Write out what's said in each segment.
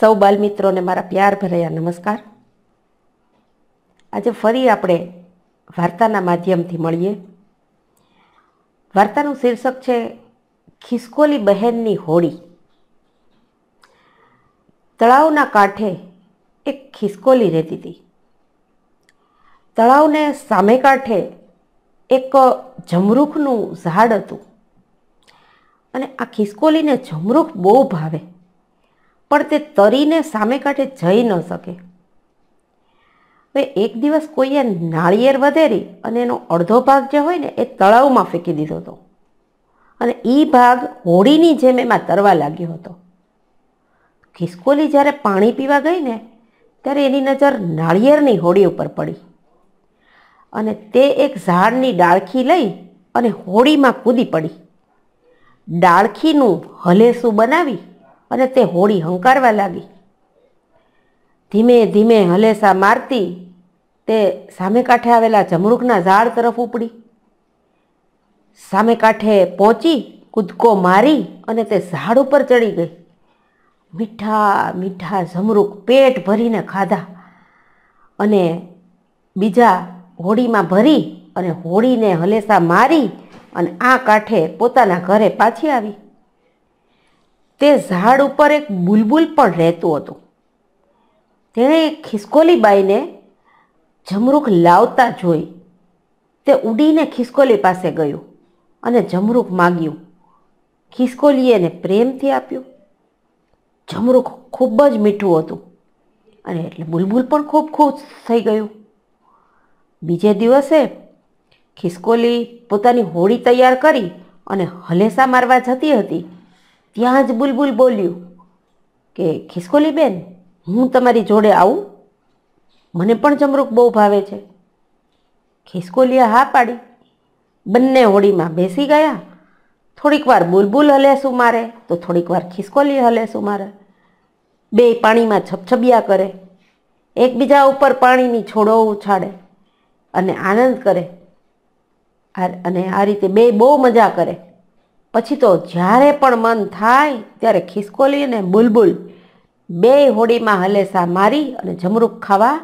સૌ બાલમિત્રોને મારા પ્યાર ભરાયા નમસ્કાર આજે ફરી આપણે વાર્તાના માધ્યમથી મળીએ વાર્તાનું શીર્ષક છે ખિસકોલી બહેનની હોળી તળાવના કાંઠે એક ખિસકોલી રહેતી હતી તળાવને સામે કાંઠે એક જમરૂખનું ઝાડ હતું અને આ ખિસકોલીને જમરૂખ બહુ ભાવે પણ તે તરીને સામે કાંઠે જઈ ન શકે હવે એક દિવસ કોઈએ નાળિયેર વધેરી અને એનો અડધો ભાગ જે હોય ને એ તળાવમાં ફેંકી દીધો હતો અને એ ભાગ હોળીની જેમ એમાં તરવા લાગ્યો હતો ખિસકોલી જ્યારે પાણી પીવા ગઈ ને ત્યારે એની નજર નાળિયેરની હોળી ઉપર પડી અને તે એક ઝાડની ડાળખી લઈ અને હોળીમાં કૂદી પડી ડાળખીનું હલેસું બનાવી અને તે હોડી હંકારવા લાગી ધીમે ધીમે હલેસા મારતી તે સામે કાંઠે આવેલા જમરૂકના ઝાડ તરફ ઉપડી સામે કાંઠે પહોંચી કૂદકો મારી અને તે ઝાડ ઉપર ચડી ગઈ મીઠા મીઠા જમરૂક પેટ ભરીને ખાધા અને બીજા હોડીમાં ભરી અને હોડીને હલેસા મારી અને આ કાંઠે પોતાના ઘરે પાછી આવી તે ઝાડ ઉપર એક બુલબુલ પણ રહેતું હતું તેણે ખિસકોલીબાઈને જમરૂખ લાવતા જોઈ તે ઉડીને ખિસકોલી પાસે ગયું અને જમરૂખ માગ્યું ખિસકોલીએ એને પ્રેમથી આપ્યું જમરૂખ ખૂબ જ મીઠું હતું અને એટલે બુલબુલ પણ ખૂબ ખુશ થઈ ગયું બીજે દિવસે ખિસકોલી પોતાની હોડી તૈયાર કરી અને હલેસા મારવા જતી હતી ત્યાં જ બુલબુલ બોલ્યું કે ખિસકોલીબેન હું તમારી જોડે આવું મને પણ જમરૂક બહુ ભાવે છે ખિસકોલીએ હા પાડી બંને હોળીમાં બેસી ગયા થોડીક વાર બુલબુલ હલેસું મારે તો થોડીક વાર ખિસકોલી હલેસું મારે બે પાણીમાં છપછબિયા કરે એકબીજા ઉપર પાણીની છોડો ઉછાળે અને આનંદ કરે અને આ રીતે બે બહુ મજા કરે પછી તો જ્યારે પણ મન થાય ત્યારે ખિસકોલી અને બુલબુલ બે હોડીમાં હલેસા મારી અને જમરૂક ખાવા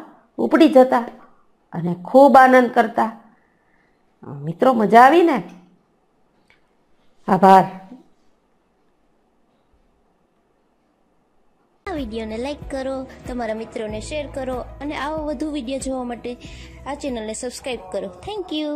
ઉપડી જતા અને ખૂબ આનંદ કરતા મિત્રો મજા આવી ને આભાર વિડીયોને લાઈક કરો તમારા મિત્રોને શેર કરો અને આવો વધુ વિડીયો જોવા માટે આ ચેનલને સબસ્ક્રાઈબ કરો થેન્ક યુ